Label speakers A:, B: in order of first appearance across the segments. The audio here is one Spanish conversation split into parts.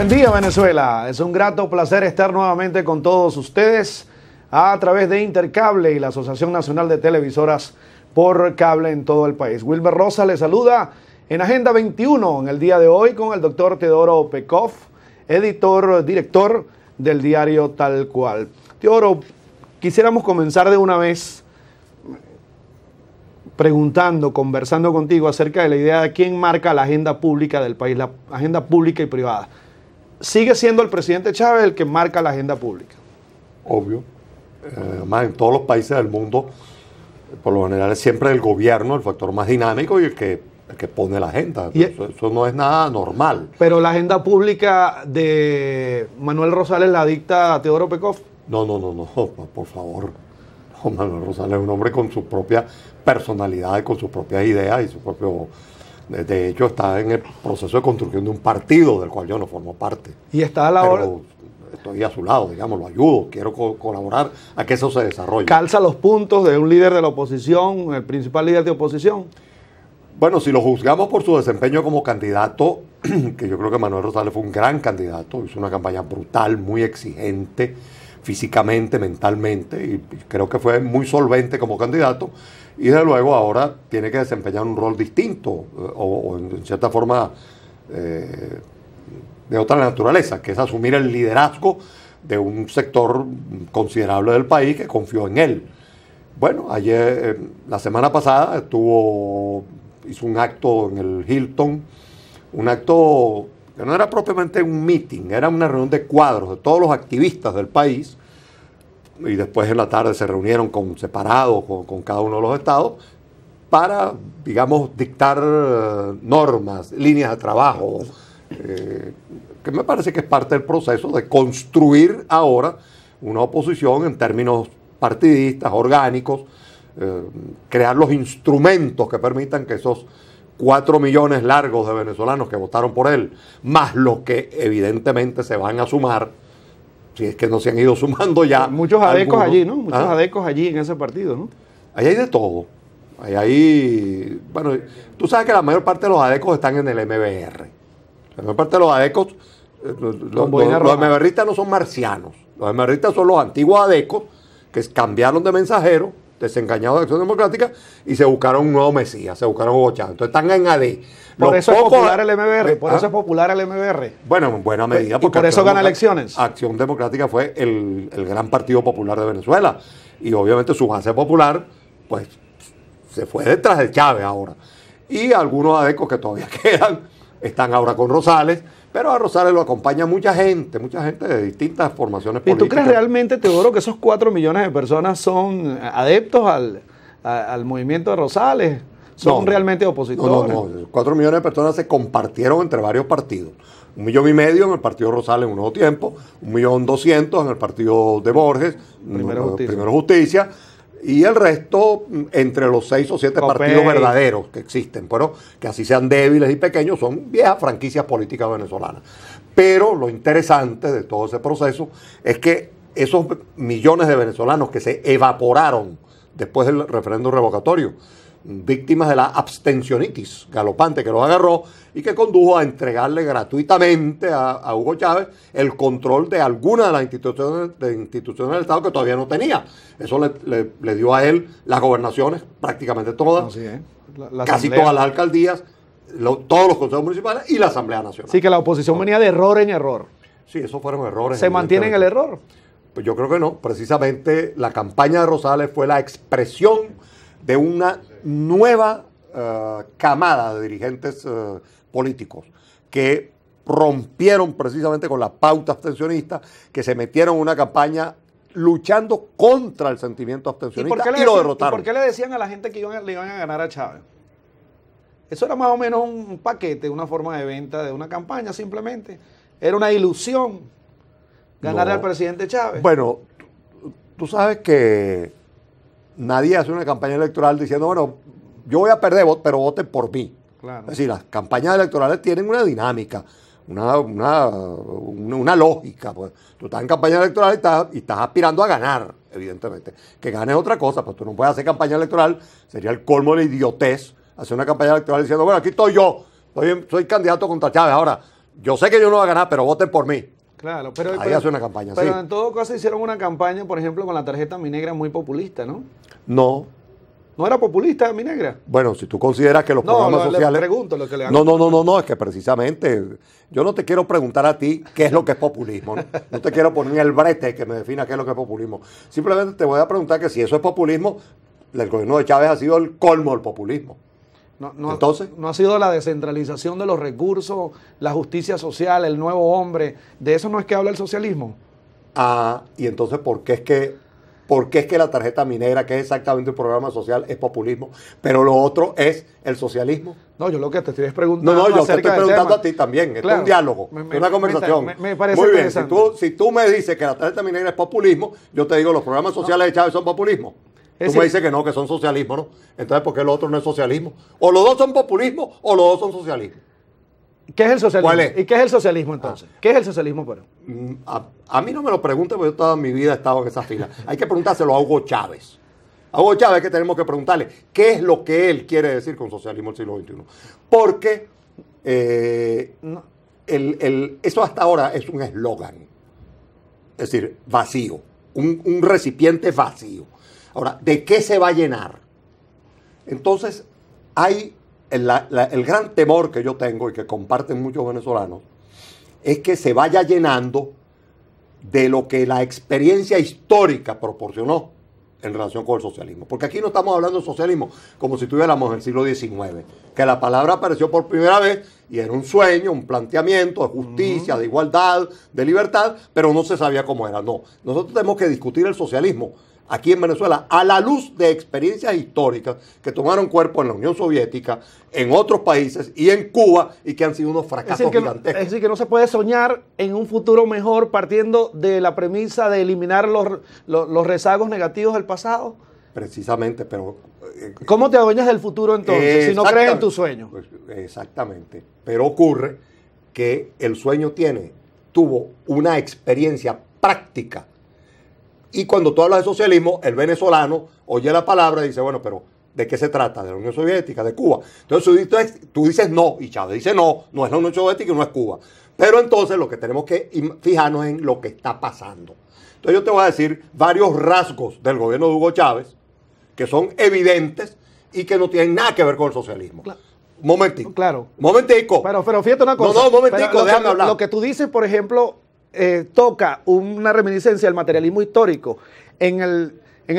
A: Buen día Venezuela, es un grato placer estar nuevamente con todos ustedes a través de Intercable y la Asociación Nacional de Televisoras por Cable en todo el país. Wilber Rosa le saluda en Agenda 21 en el día de hoy con el doctor Teodoro Pekov, editor, director del diario Tal Cual. Teodoro, quisiéramos comenzar de una vez preguntando, conversando contigo acerca de la idea de quién marca la agenda pública del país, la agenda pública y privada sigue siendo el presidente Chávez el que marca la agenda pública.
B: Obvio. Además, eh, en todos los países del mundo, por lo general es siempre el gobierno el factor más dinámico y el que, que pone la agenda. eso, no es nada normal.
A: Pero la agenda pública de Manuel Rosales
B: la dicta Teodoro Pekov. No, no, no, no, por favor. Manuel Rosales es un hombre con su propia personalidad, con sus propias ideas y su propio de hecho, está en el proceso de construcción de un partido del cual yo no formo parte. Y está a la hora. estoy a su lado, digamos, lo ayudo, quiero colaborar a que eso se desarrolle.
A: ¿Calza los puntos de un líder
B: de la oposición, el principal líder de oposición? Bueno, si lo juzgamos por su desempeño como candidato, que yo creo que Manuel Rosales fue un gran candidato, hizo una campaña brutal, muy exigente físicamente, mentalmente, y creo que fue muy solvente como candidato y de luego ahora tiene que desempeñar un rol distinto eh, o, en cierta forma eh, de otra naturaleza, que es asumir el liderazgo de un sector considerable del país que confió en él. Bueno, ayer, eh, la semana pasada estuvo, hizo un acto en el Hilton, un acto que no era propiamente un meeting, era una reunión de cuadros de todos los activistas del país y después en la tarde se reunieron con separados con, cada uno de los estados para, digamos, dictar eh, normas, líneas de trabajo, eh, que me parece que es parte del proceso de construir ahora una oposición en términos partidistas, orgánicos, eh, crear los instrumentos que permitan que esos cuatro millones largos de venezolanos que votaron por él, más los que evidentemente se van a sumar, si es que no se han ido sumando ya. Muchos adecos allí, ¿no? Muchos ah. adecos allí en ese partido, ¿no? Ahí hay de todo. Ahí hay. Bueno, tú sabes que la mayor parte de los adecos están en el MBR. La mayor parte de los adecos. Eh, los, MBRistas no son marcianos. Los MBRistas son los antiguos adecos que cambiaron de mensajero, desengañados de Acción Democrática, y se buscaron un nuevo Mesías, se buscaron Hugo Entonces están en AD. Eh, por eso ah. es popular el
A: MBR, por eso es popular el MBR.
B: Bueno, en buena eh, medida. Porque por eso gana elecciones. Acción Democrática fue el, gran partido popular de Venezuela. Y obviamente su base popular, pues, se fue detrás de Chávez ahora. Y algunos adecos que todavía quedan están ahora con Rosales. Pero a Rosales lo acompaña mucha gente, mucha gente de distintas formaciones políticas. ¿Y tú crees
A: realmente, Teodoro, que esos cuatro millones de personas son adeptos al, al movimiento de Rosales?
B: son realmente opositores. No, no, Cuatro millones de personas se compartieron entre varios partidos. Un millón y medio en el partido Rosales en un nuevo tiempo, un millón doscientos en el partido de Borges, eh, primero justicia. y el resto mm, entre los seis o siete partidos verdaderos que existen, pero que así sean débiles y pequeños, son viejas franquicias políticas venezolanas. Pero lo interesante de todo ese proceso es que esos millones de venezolanos que se evaporaron después del referéndum revocatorio, víctimas de la abstencionitis galopante que los agarró y que condujo a entregarle gratuitamente a, Hugo Chávez el control de alguna de las instituciones, del Estado que todavía no tenía. Eso le, dio a él las gobernaciones, prácticamente todas, casi todas las alcaldías, todos los consejos municipales y la Asamblea Nacional. así que la oposición venía de error en error. Sí, esos fueron errores. ¿Se mantiene el error? Pues yo creo que no. Precisamente la campaña de Rosales fue la expresión de una nueva eh, camada de dirigentes eh, políticos que rompieron precisamente con la pauta abstencionista, que se metieron en una campaña luchando contra el sentimiento abstencionista y, lo derrotaron. ¿Por
A: qué le decían a la gente que iban, le iban a ganar a Chávez?
B: Eso era más o menos un paquete,
A: una forma de venta de una campaña simplemente. Era una ilusión ganar al presidente Chávez.
B: Bueno, tú sabes que nadie hace una campaña electoral diciendo, bueno, yo voy a perder, pero voten por mí. Es decir, las campañas electorales tienen una dinámica, una, lógica. Pues. Tú estás en campaña electoral y estás, aspirando a ganar, evidentemente. Que ganes otra cosa, pues tú no puedes hacer campaña electoral, sería el colmo de la idiotez hacer una campaña electoral diciendo, bueno, aquí estoy yo, soy, soy candidato contra Chávez. Ahora, yo sé que yo no voy a ganar, pero voten por mí.
A: Claro, pero, una
B: campaña, pero en
A: todo caso hicieron una campaña, por ejemplo, con la tarjeta Mi muy populista, ¿no? No. ¿No era populista Mi Negra?
B: Bueno, si tú consideras que los programas lo, sociales... Le pregunto lo que le No, no, no, no, es que precisamente yo no te quiero preguntar a ti qué es lo que es populismo. No, no te quiero poner el brete que me defina qué es lo que es populismo. Simplemente te voy a preguntar que si eso es populismo, el gobierno de Chávez ha sido el colmo del populismo. No, Entonces, no ha sido
A: la descentralización de los recursos, la justicia social, el nuevo hombre. De eso no es que habla el socialismo.
B: Ah, y entonces, ¿por qué es que, por qué es que la tarjeta minera, que es exactamente un programa social, es populismo, pero lo otro es el socialismo? No, yo lo que te estoy preguntando. No, no, yo te estoy preguntando a ti también. es un diálogo, es una conversación. Muy bien, si tú, me dices que la tarjeta minera es populismo, yo te digo, los programas sociales de Chávez son populismo. Tú me dices que no, que son socialismo, ¿no? Entonces, ¿por qué lo otro no es socialismo? O los dos son populismo o los dos son socialismo. ¿Qué es el socialismo? ¿Y qué es el socialismo entonces? Ah. ¿Qué es el socialismo, pero? Mm, a, a, mí no me lo pregunte, porque yo toda mi vida he estado en esa fila. Hay que preguntárselo a Hugo Chávez. A Hugo Chávez que tenemos que preguntarle qué es lo que él quiere decir con socialismo del siglo XXI. Porque eh, eso hasta ahora es un eslogan. Es decir, vacío. un recipiente vacío. Ahora, ¿de qué se va a llenar? Entonces, hay el, gran temor que yo tengo y que comparten muchos venezolanos, es que se vaya llenando de lo que la experiencia histórica proporcionó en relación con el socialismo. Porque aquí no estamos hablando de socialismo como si estuviéramos en el siglo XIX, que la palabra apareció por primera vez y era un sueño, un planteamiento de justicia, de igualdad, de libertad, pero no se sabía cómo era. No, nosotros tenemos que discutir el socialismo aquí en Venezuela, a la luz de experiencias históricas que tomaron cuerpo en la Unión Soviética, en otros países y en Cuba y que han sido unos fracasos es gigantescos. es decir, que no se puede soñar en un futuro mejor partiendo de
A: la premisa de eliminar los, rezagos negativos del pasado.
B: Precisamente, pero... Eh, ¿Cómo te adueñas del futuro entonces si no crees en tu sueño? Pues, exactamente, pero ocurre que el sueño tiene, tuvo una experiencia práctica y cuando tú hablas de socialismo, el venezolano oye la palabra y dice, bueno, pero ¿de qué se trata? ¿De la Unión Soviética? ¿De Cuba? Entonces tú dices, no, y Chávez dice no, no es la Unión Soviética y no es Cuba. Pero entonces lo que tenemos que fijarnos en lo que está pasando. Entonces yo te voy a decir varios rasgos del gobierno de Hugo Chávez que son evidentes y que no tienen nada que ver con el socialismo. Momentico. Claro. Momentico. Pero, pero fíjate una cosa. No, no, momentico, déjame hablar. Lo que tú dices, por ejemplo, eh, toca una
A: reminiscencia del materialismo histórico en el,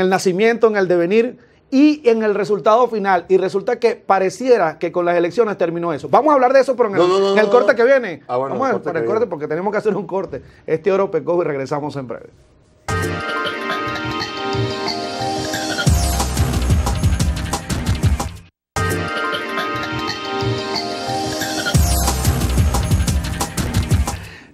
A: nacimiento, en el devenir y en el resultado final. Y resulta que pareciera que con las elecciones terminó eso. Vamos a hablar de eso, pero en el, corte que viene. Ah, Vamos a ver, el corte porque tenemos que hacer un corte. Este oro pecó y regresamos en breve.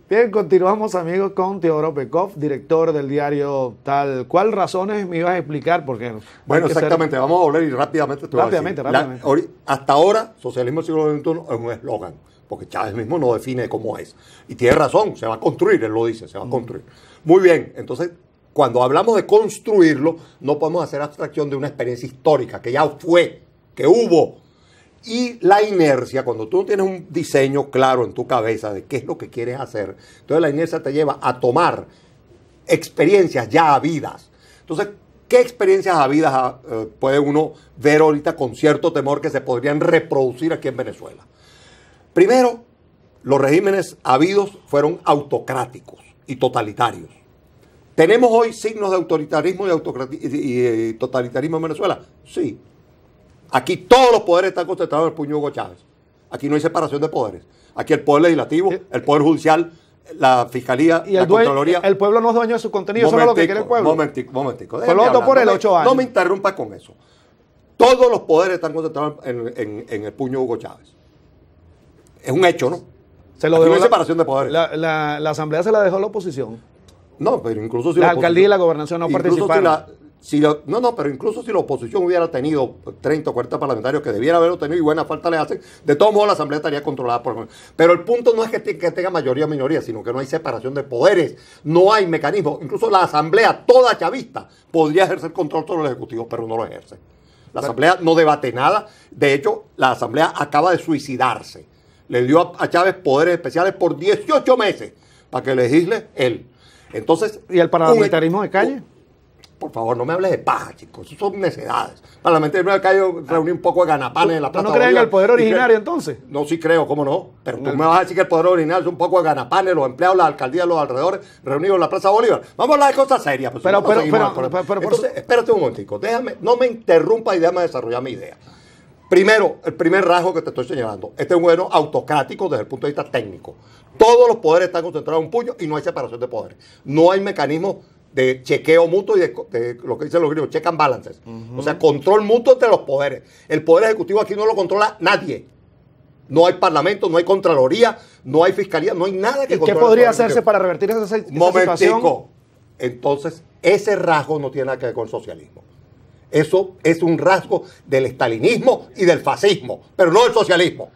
A: Bien, continuamos amigos con Teodoro Pekov, director del diario Tal. cual. razones me ibas a explicar? Porque bueno, exactamente, vamos
B: a volver y rápidamente te Rápidamente, a rápidamente. hasta ahora, socialismo del siglo XXI es un eslogan, porque Chávez mismo no define cómo es. Y tiene razón, se va a construir, él lo dice, se va a construir. Muy bien, entonces, cuando hablamos de construirlo, no podemos hacer abstracción de una experiencia histórica que ya fue, que hubo, y la inercia, cuando tú no tienes un diseño claro en tu cabeza de qué es lo que quieres hacer, entonces la inercia te lleva a tomar experiencias ya habidas. Entonces, ¿qué experiencias habidas ah, eh, puede uno ver ahorita con cierto temor que se podrían reproducir aquí en Venezuela? Primero, los regímenes habidos fueron autocráticos y totalitarios. ¿Tenemos hoy signos de autoritarismo y totalitarismo en Venezuela? Sí, Aquí todos los poderes están concentrados en el puño Hugo Chávez. Aquí no hay separación de poderes. Aquí el poder legislativo, el poder judicial, la fiscalía, y la el contraloría. El pueblo no es
A: dueño de su contenido, eso es lo que quiere el pueblo.
B: No me interrumpa con eso. Todos los poderes están concentrados en, el puño Hugo Chávez. Es un hecho, ¿no? Se lo no hay separación de poderes.
A: La, asamblea se la dejó la oposición.
B: No, pero incluso si la, alcaldía y la gobernación no participaron no, no, pero incluso si la oposición hubiera tenido 30 o 40 parlamentarios que debiera haberlo tenido y buena falta le hacen, de todos modos la Asamblea estaría controlada por... Pero el punto no es que, tenga mayoría o minoría, sino que no hay separación de poderes, no hay mecanismo. Incluso la Asamblea, toda chavista, podría ejercer control sobre el Ejecutivo, pero no lo ejerce. La Asamblea no debate nada. De hecho, la Asamblea acaba de suicidarse. Le dio a, Chávez poderes especiales por 18 meses para que legisle él. Entonces, ¿y el parlamentarismo de calle? E-, por favor, no me hables de paja, chicos. Eso son necedades. Para la mente de un poco de ganapanes en la Plaza no creen en el poder originario entonces? No, sí creo, ¿cómo no? Pero tú me vas a decir que el poder originario es un poco de ganapanes, los empleados, la alcaldía, los alrededores reunidos en la Plaza Bolívar. Vamos a hablar de cosas serias. Pues, pero, pero, espérate un momentico. Déjame, no me interrumpa y déjame desarrollar mi idea. Primero, el primer rasgo que te estoy señalando, este es un gobierno autocrático desde el punto de vista técnico. Todos los poderes están concentrados en un puño y no hay separación de poderes. No hay mecanismo de chequeo mutuo y de, lo que dicen los gringos, check and balances. O sea, control mutuo entre los poderes. El poder ejecutivo aquí no lo controla nadie. No hay parlamento, no hay contraloría, no hay fiscalía, no hay nada que ¿Y ¿Qué podría hacerse
A: para revertir esa, situación? Momentico.
B: Entonces, ese rasgo no tiene nada que ver con el socialismo. Eso es un rasgo del estalinismo y del fascismo, pero no del socialismo.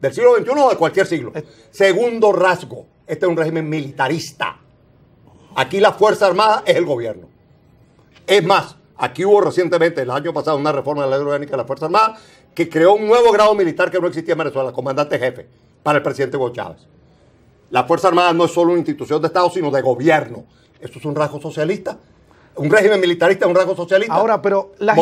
B: Del siglo XXI o de cualquier siglo. Segundo rasgo, este es un régimen militarista. Aquí la Fuerza Armada es el gobierno. Es más, aquí hubo recientemente, el año pasado, una reforma de la ley orgánica de la Fuerza Armada que creó un nuevo grado militar que no existía en Venezuela, comandante jefe, para el presidente Hugo Chávez. La Fuerza Armada no es solo una institución de Estado, sino de gobierno. Eso es un rasgo socialista un régimen militarista, es un rasgo socialista. Ahora, pero la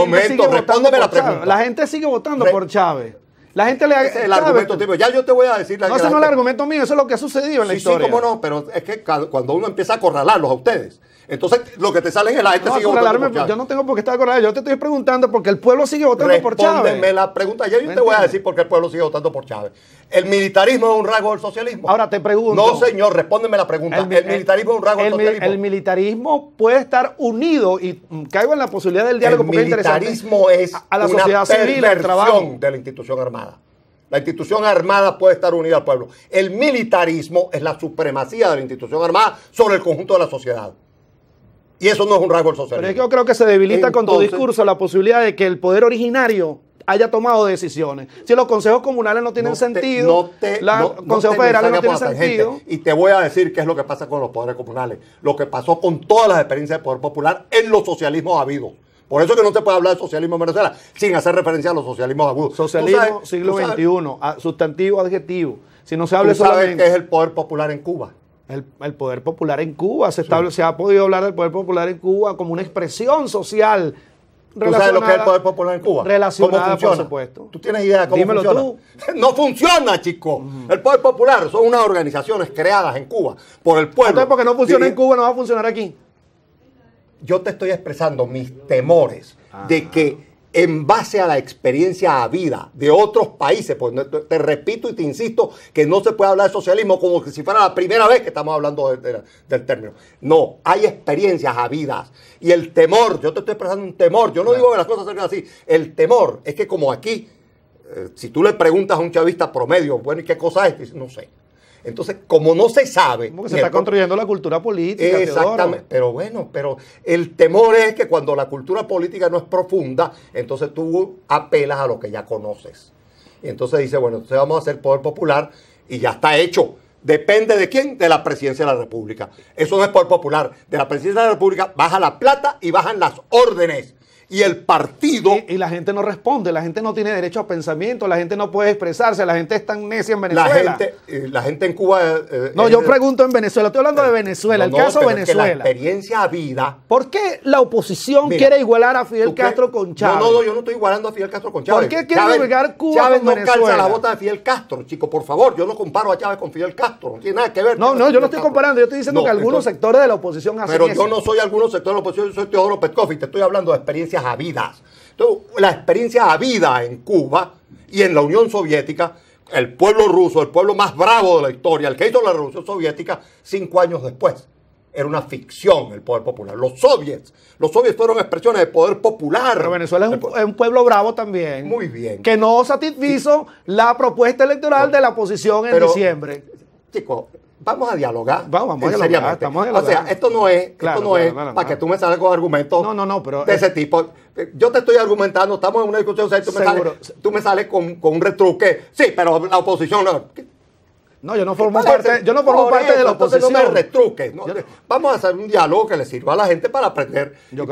A: gente sigue votando por Chávez. La gente le hace. El argumento tipo
B: Ya yo te voy a decir la No, ese no es el
A: argumento mío, eso es lo que ha sucedido en la historia. Sí, cómo no,
B: pero es que cuando uno empieza a acorralarlos a ustedes entonces, lo que te sale es el gente sigue votando. yo no tengo por qué estar acordado. Yo te estoy preguntando porque el pueblo sigue votando por Chávez. Respóndeme la pregunta. Yo, yo te voy a decir por qué el pueblo sigue votando por Chávez. ¿El militarismo es un rasgo del socialismo? Ahora te pregunto. No, señor, respóndeme la pregunta. ¿El, militarismo es un rasgo del El
A: militarismo puede estar unido y caigo en la posibilidad del diálogo el porque es El militarismo
B: es la una sociedad de la institución armada. La institución armada puede estar unida al pueblo. El militarismo es la supremacía de la institución armada sobre el conjunto de la sociedad. Y eso no es un rasgo del socialismo.
A: Pero yo creo que se debilita con tu discurso la posibilidad de que el poder
B: originario haya tomado decisiones. Si los consejos comunales no tienen sentido, los consejos federales no tienen sentido. Y te voy a decir qué es lo que pasa con los poderes comunales, lo que pasó con todas las experiencias de poder popular en los socialismos habidos. Por eso que no se puede hablar de socialismo en Venezuela sin hacer referencia a los socialismos agudos. Socialismo siglo
A: XXI, sustantivo, adjetivo. Si no se habla ¿tú sabes qué es el poder popular en Cuba? El, poder popular en Cuba, se, ha podido hablar del poder popular en Cuba como una expresión social.
B: ¿Tú sabes lo que es el poder
A: popular en Cuba? Relacionada, ¿Cómo ¿Tú tienes idea de cómo Dímelo funciona? Tú. No
B: funciona, chico. El poder popular son unas organizaciones creadas en Cuba por el pueblo. Entonces, porque no funciona en Cuba, no va a funcionar aquí. Yo te estoy expresando mis temores ah. de que en base a la experiencia vida de otros países. Pues te repito y te insisto que no se puede hablar de socialismo como si fuera la primera vez que estamos hablando del término. No, hay experiencias habidas. Y el temor, yo te estoy expresando un temor, yo no digo que las cosas sean así, el temor es que como aquí, eh, si tú le preguntas a un chavista promedio, bueno, ¿y qué cosa es? Dice, no sé. Entonces, como no se sabe... que se está construyendo la cultura política. Exactamente, pero bueno, pero el temor es que cuando la cultura política no es profunda, entonces tú apelas a lo que ya conoces. Y entonces dice, bueno, entonces vamos a hacer poder popular y ya está hecho. Depende de quién, de la presidencia de la República. Eso no es poder popular. De la presidencia de la República baja la plata y bajan las órdenes y el partido. Y, la gente
A: no responde, la gente no tiene derecho a pensamiento, la gente no puede expresarse, la gente es tan necia en Venezuela. La gente,
B: eh, la gente en Cuba. Eh, no, yo pregunto
A: en Venezuela, estoy hablando de eh, Venezuela, el caso Venezuela. que la experiencia
B: vida ¿Por qué la oposición quiere igualar a Fidel Castro con Chávez? No, no, yo no estoy igualando a Fidel Castro con Chávez. ¿Por qué quiere igualar Cuba Chávez con no calza la bota de Fidel Castro, chico, por favor, yo no comparo a Chávez con Fidel Castro, no tiene nada que ver. No, no, yo no estoy comparando, yo estoy diciendo que algunos
A: sectores de la oposición hacen Pero yo no
B: soy algunos sectores de la oposición, yo soy Teodoro y te estoy hablando de experiencia habidas. la experiencia habida en Cuba y en la Unión Soviética, el pueblo ruso, el pueblo más bravo de la historia, el que hizo la Revolución Soviética cinco años después. Era una ficción el poder popular. Los soviets, los soviets fueron expresiones de poder popular. Venezuela es un, pueblo
A: bravo también. Muy bien. Que no satisfizo la propuesta electoral de la oposición en diciembre.
B: Chicos, Vamos a dialogar. Vamos, a O sea, esto no es, esto no es para que tú me sales con argumentos no, no, no, pero de ese tipo. Yo te estoy argumentando, estamos en una discusión, o tú, me sales, con, con un retruque. Sí, pero la oposición no. No,
A: yo no formo parte, yo no formo parte de la oposición. No me
B: retruques. Vamos a hacer un diálogo que le sirva a la gente para aprender. No,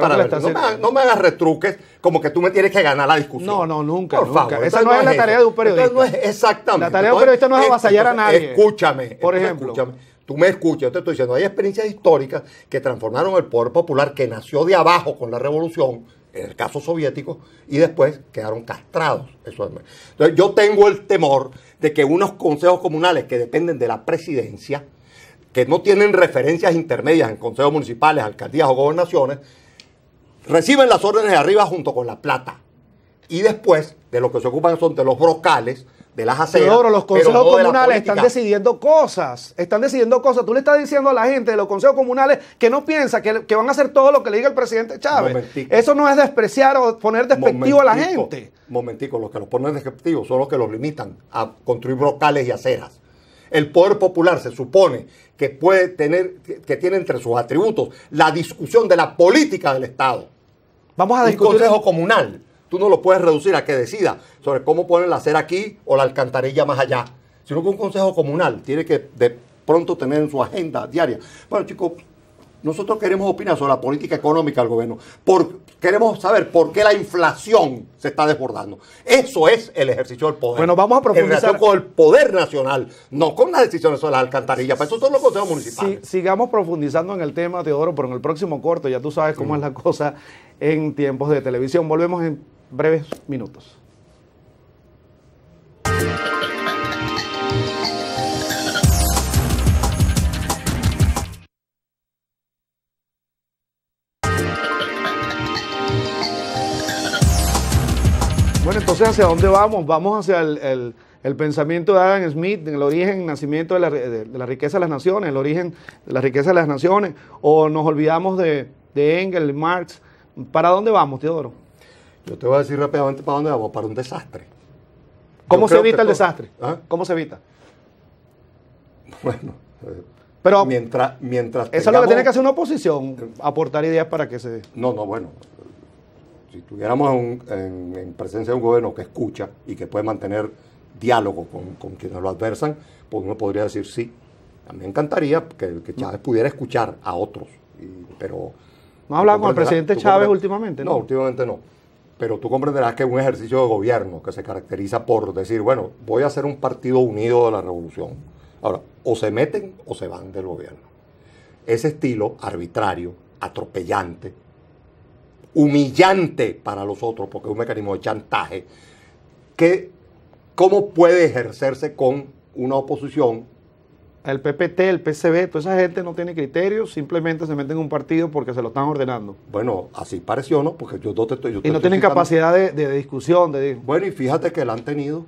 B: me hagas, retruques como que tú me tienes que ganar la discusión. No, no, nunca. Por favor. Esa no, es, la tarea de un periodista. exactamente. La tarea de un periodista no es avasallar a nadie. Escúchame. Por ejemplo. Escúchame. Tú me escuchas, yo te estoy diciendo, hay experiencias históricas que transformaron el poder popular que nació de abajo con la revolución en el caso soviético, y después quedaron castrados. yo tengo el temor de que unos consejos comunales que dependen de la presidencia, que no tienen referencias intermedias en consejos municipales, alcaldías o gobernaciones, reciben las órdenes de arriba junto con la plata. Y después, de lo que se ocupan son de los brocales, de las aceras. Pero los consejos comunales están
A: decidiendo cosas. Están decidiendo cosas. Tú le estás diciendo a la gente de los consejos comunales que no piensa
B: que, van a hacer todo lo que le diga el presidente Chávez. Eso no es despreciar o poner despectivo a la gente. Momentico, los que los ponen despectivos son los que los limitan a construir brocales y aceras. El poder popular se supone que puede tener, que tiene entre sus atributos la discusión de la política del Estado. Vamos a discutir. El consejo comunal Tú no lo puedes reducir a que decida sobre cómo poner la aquí o la alcantarilla más allá, sino que un consejo comunal tiene que de pronto tener en su agenda diaria. Bueno, chicos, nosotros queremos opinar sobre la política económica del gobierno. queremos saber por qué la inflación se está desbordando. Eso es el ejercicio del poder. Bueno, vamos a profundizar. En con el poder nacional, no con las decisiones sobre las alcantarillas. Para pues, eso son los consejos municipales. sigamos profundizando en el tema, Teodoro, pero en el
A: próximo corto, ya tú sabes cómo es la cosa en tiempos de televisión. Volvemos en breves minutos. Bueno, entonces, ¿hacia dónde vamos? Vamos hacia el, pensamiento de Adam Smith, en el origen, nacimiento de la, riqueza de las naciones, el origen de la riqueza de las naciones, o nos olvidamos de, de Engel, Marx. ¿Para dónde vamos, Teodoro? Yo te voy a decir rápidamente
B: para dónde vamos, para un desastre.
A: ¿Cómo se evita el desastre?
B: ¿Ah? ¿Cómo se evita? Bueno, eh, pero mientras, mientras Eso es lo que tiene que hacer
A: una oposición, aportar ideas para que se... No, no, bueno,
B: si tuviéramos en, presencia de un gobierno que escucha y que puede mantener diálogo con, quienes lo adversan, pues uno podría decir sí. A mí me encantaría que, que Chávez pudiera escuchar a otros, pero... No ha hablado con el presidente Chávez últimamente, No, últimamente no pero tú comprenderás que es un ejercicio de gobierno que se caracteriza por decir, bueno, voy a hacer un partido unido de la revolución. Ahora, o se meten o se van del gobierno. Ese estilo arbitrario, atropellante, humillante para los otros, porque es un mecanismo de chantaje, que, ¿cómo puede ejercerse con una oposición
A: el PPT, el PCB, toda esa gente no tiene criterios, simplemente se meten en un partido
B: porque se lo están ordenando. Bueno, así pareció, ¿no? Porque yo dos te estoy... y no tienen capacidad de, discusión, de... Bueno, y fíjate que la han tenido,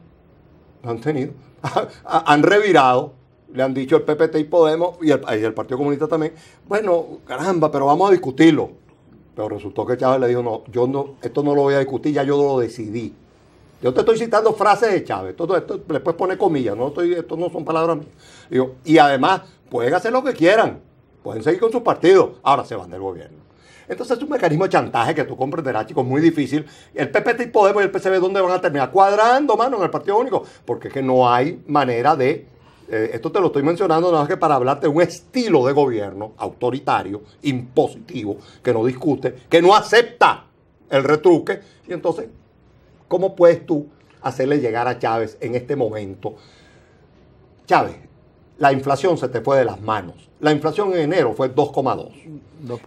B: la han tenido, han revirado, le han dicho el PPT y Podemos, y el, el Partido Comunista también, bueno, caramba, pero vamos a discutirlo. Pero resultó que Chávez le dijo, no, yo no, esto no lo voy a discutir, ya yo lo decidí. Yo te estoy citando frases de Chávez. Todo esto, después le puedes poner comillas, no estoy, esto no son palabras mías. y además, pueden hacer lo que quieran. Pueden seguir con su partido, Ahora se van del gobierno. Entonces es un mecanismo de chantaje que tú comprenderás, chicos, muy difícil. El PPT y Podemos y el PCB, ¿dónde van a terminar? Cuadrando, mano, en el Partido Único. Porque es que no hay manera de... Eh, esto te lo estoy mencionando nada más que para hablarte de un estilo de gobierno autoritario, impositivo, que no discute, que no acepta el retruque. Y entonces ¿Cómo puedes tú hacerle llegar a Chávez en este momento? Chávez, la inflación se te fue de las manos. La inflación en enero fue 2,2.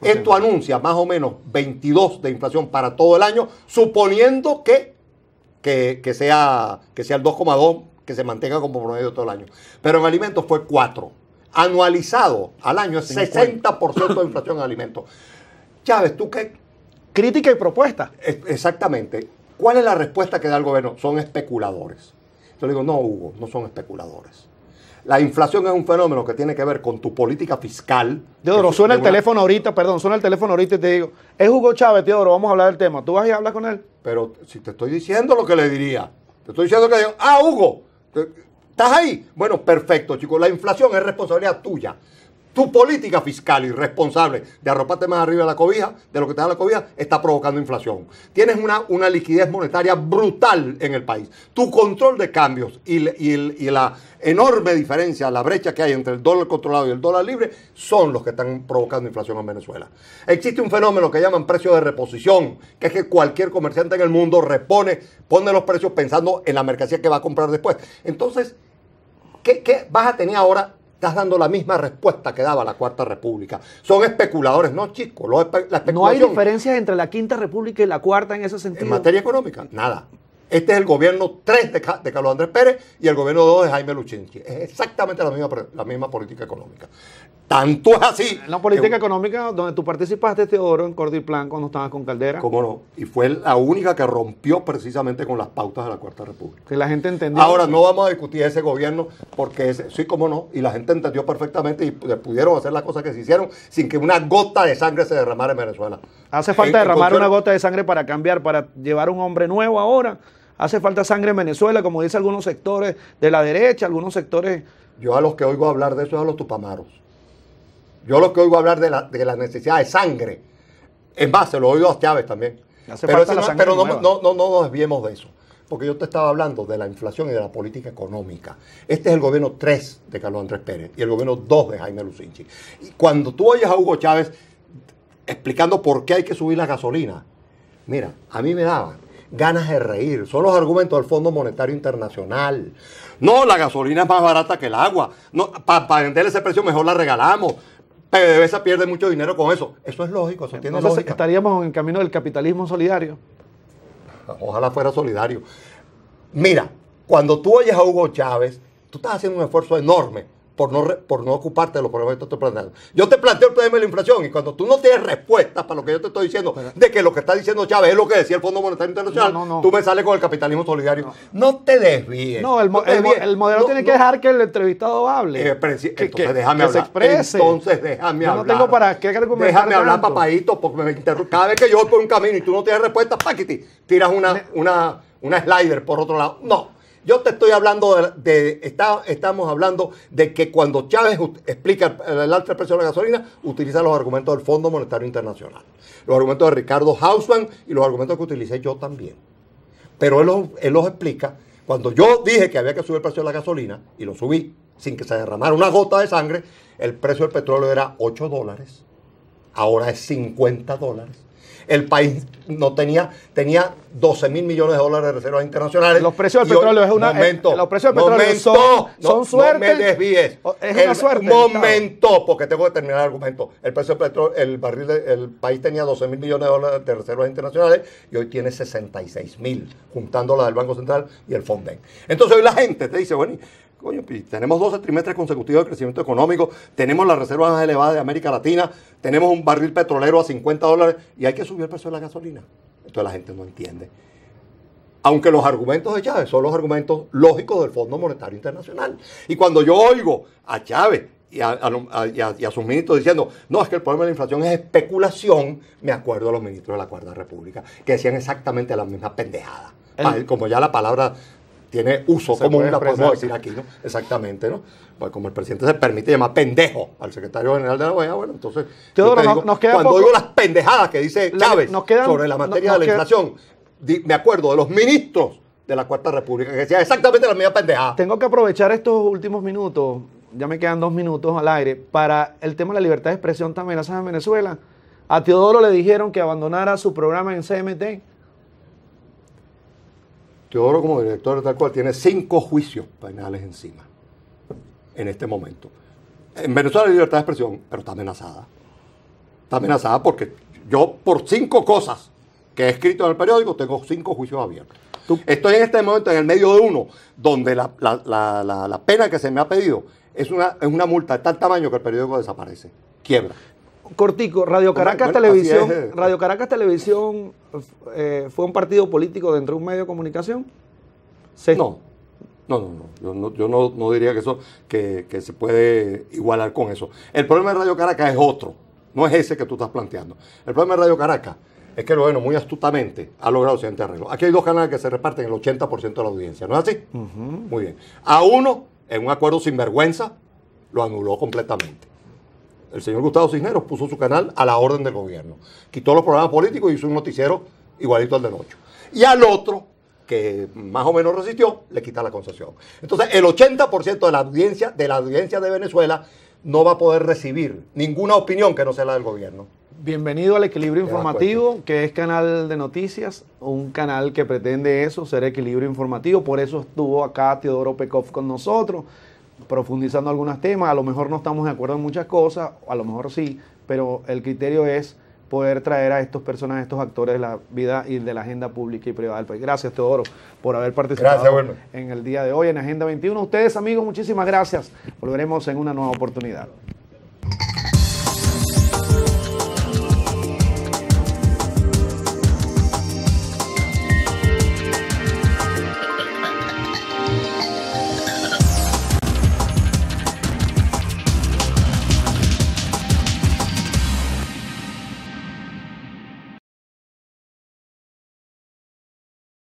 B: Esto anuncia más o menos 22 de inflación para todo el año, suponiendo que, que, sea, que sea el 2,2, que se mantenga como promedio todo el año. Pero en alimentos fue 4. Anualizado al año es 60% de inflación en alimentos. Chávez, ¿tú qué? Crítica y propuesta. exactamente. ¿Cuál es la respuesta que da el gobierno? Son especuladores. Yo le digo, no, Hugo, no son especuladores. La inflación es un fenómeno que tiene que ver con tu política fiscal. Teodoro, suena el teléfono ahorita, perdón,
A: suena el teléfono ahorita y te digo, es Hugo Chávez, Teodoro, vamos a hablar del tema. ¿Tú vas y hablas con él? Pero si te estoy
B: diciendo lo que le diría, te estoy diciendo que le digo, ah, Hugo, ¿estás ahí? Bueno, perfecto, chicos, la inflación es responsabilidad tuya. Tu política fiscal irresponsable de arroparte más arriba de la cobija, de lo que te da la cobija, está provocando inflación. Tienes una, liquidez monetaria brutal en el país. Tu control de cambios y, la enorme diferencia, la brecha que hay entre el dólar controlado y el dólar libre, son los que están provocando inflación en Venezuela. Existe un fenómeno que llaman precio de reposición, que es que cualquier comerciante en el mundo repone, pone los precios pensando en la mercancía que va a comprar después. Entonces, ¿qué, qué vas a tener ahora Estás dando la misma respuesta que daba la Cuarta República. Son especuladores, no chicos. no hay diferencias entre la Quinta República y la Cuarta en ese sentido. En materia económica, nada. Este es el gobierno 3 de, Carlos Andrés Pérez y el gobierno 2 de Jaime Luchín. Es exactamente la misma política económica. Tanto es así. En la política económica donde tú participaste, este oro en Cordiplan cuando estabas con Caldera. Cómo no. Y fue la única que rompió precisamente con las pautas de la Cuarta República. Que la gente entendió. Ahora, no vamos a discutir ese gobierno, porque sí, cómo no. Y la gente entendió perfectamente y pudieron hacer las cosas que se hicieron sin que una gota de sangre se derramara en Venezuela. Hace falta derramar una gota de sangre para cambiar, para
A: llevar un hombre nuevo ahora. Hace falta sangre en Venezuela, como dicen algunos sectores de la derecha, algunos sectores. Yo
B: a los que oigo hablar de eso es a los tupamaros. Yo lo que oigo hablar de la, necesidad de sangre, en base, lo oigo a Chávez también. Pero, no, nos desviemos de eso porque yo te estaba hablando de la inflación y de la política económica. Este es el gobierno 3 de Carlos Andrés Pérez y el gobierno 2 de Jaime Lucinchi. Y cuando tú oyes a Hugo Chávez explicando por qué hay que subir la gasolina, mira, a mí me daban ganas de reír. Son los argumentos del Fondo Monetario Internacional. No, la gasolina es más barata que el agua. para venderle ese precio mejor la regalamos. PDVSA pierde mucho dinero con eso. Eso es lógico, eso tiene Entonces, Estaríamos en el camino del capitalismo solidario. Ojalá fuera solidario. Mira, cuando tú oyes a Hugo Chávez, tú estás haciendo un esfuerzo enorme por no, ocuparte de los problemas que te estoy planteando. Yo te planteo el problema de la inflación y cuando tú no tienes respuesta para lo que yo te estoy diciendo, de que lo que está diciendo Chávez es lo que decía el Fondo Monetario Internacional, tú me sales con el capitalismo solidario. No, te desvíes. No, el,
A: modelo tiene que dejar que el entrevistado
B: hable. Eh, entonces que, déjame hablar. Se exprese. Entonces déjame yo No tengo para qué argumentar Déjame hablar, papadito, porque me Cada vez que yo voy por un camino y tú no tienes respuesta, paquiti, tiras una, una, una slider por otro lado. No. Yo te estoy hablando de, estamos hablando de que cuando Chávez explica el alto precio de la gasolina, utiliza los argumentos del Fondo Monetario Internacional, los argumentos de Ricardo Hausmann y los argumentos que utilicé yo también. Pero él los, él los explica. Cuando yo dije que había que subir el precio de la gasolina y lo subí sin que se derramara una gota de sangre, el precio del petróleo era 8 dólares, ahora es 50 dólares el país no tenía, tenía 12 mil millones de dólares de reservas internacionales. Los precios del petróleo es un aumento. Eh, los precios del petróleo son, suerte. No me desvíes. Es una el suerte. Momento, porque tengo que terminar el argumento. El precio del petróleo, el barril, el país tenía 12 mil millones de dólares de reservas internacionales y hoy tiene 66 mil, juntando la del Banco Central y el Fonden. Entonces hoy la gente te dice, bueno, Coño, tenemos 12 trimestres consecutivos de crecimiento económico, tenemos las reservas más elevadas de América Latina, tenemos un barril petrolero a 50 dólares y hay que subir el precio de la gasolina. Entonces la gente no entiende. Aunque los argumentos de Chávez son los argumentos lógicos del Fondo Monetario Internacional. Y cuando yo oigo a Chávez y a, sus ministros diciendo, no, es que el problema de la inflación es especulación, me acuerdo a los ministros de la Cuarta República, que decían exactamente la misma pendejada. como ya la palabra tiene uso común, la podemos decir aquí, ¿no? Exactamente, ¿no? Pues como el presidente se permite llamar pendejo al secretario general de la OEA, bueno, entonces. Teodoro, nos queda cuando digo las pendejadas que dice Chávez sobre la materia de la inflación, me acuerdo de los ministros de la Cuarta República que decían exactamente la misma pendejada.
A: Tengo que aprovechar estos últimos minutos, ya me quedan dos minutos al aire, para el tema de la libertad de expresión, también amenazada en Venezuela. A Teodoro le dijeron que abandonara su programa en CMT
B: Teodoro como director de tal cual tiene cinco juicios penales encima en este momento. En Venezuela hay libertad de expresión, pero está amenazada. Está amenazada porque yo por cinco cosas que he escrito en el periódico tengo cinco juicios abiertos. Estoy en este momento en el medio de uno donde la, pena que se me ha pedido es una, es una multa de tal tamaño que el periódico desaparece, quiebra cortico, este. Radio Caracas Televisión,
A: Radio Caracas Televisión fue un partido político dentro de un medio de
B: comunicación. No, no, no, Yo no, diría que eso que, se puede igualar con eso. El problema de Radio Caracas es otro, no es ese que tú estás planteando. El problema de Radio Caracas es que, bueno, muy astutamente ha logrado siguiente arreglo. Aquí hay dos canales que se reparten el 80% de la audiencia, ¿no es así?
A: Muy
B: bien. A uno, en un acuerdo sin vergüenza, lo anuló completamente el señor Gustavo Cisneros puso su canal a la orden del gobierno. Quitó los programas políticos y hizo un noticiero igualito al de 8. Y al otro, que más o menos resistió, le quita la concesión. Entonces, el 80% de la audiencia de la audiencia de Venezuela no va a poder recibir ninguna opinión que no sea la del gobierno.
A: Bienvenido al equilibrio informativo, que es canal de noticias, un canal que pretende eso, ser equilibrio informativo. Por eso estuvo acá Teodoro Pekov con nosotros profundizando algunos temas, a lo mejor no estamos de acuerdo en muchas cosas, a lo mejor sí, pero el criterio es poder traer a estos personas, a estos actores de la vida y de la agenda pública y privada del país. Gracias, Teodoro, por haber participado en el día de hoy en Agenda 21. Ustedes, amigos, muchísimas gracias. Volveremos en una nueva oportunidad.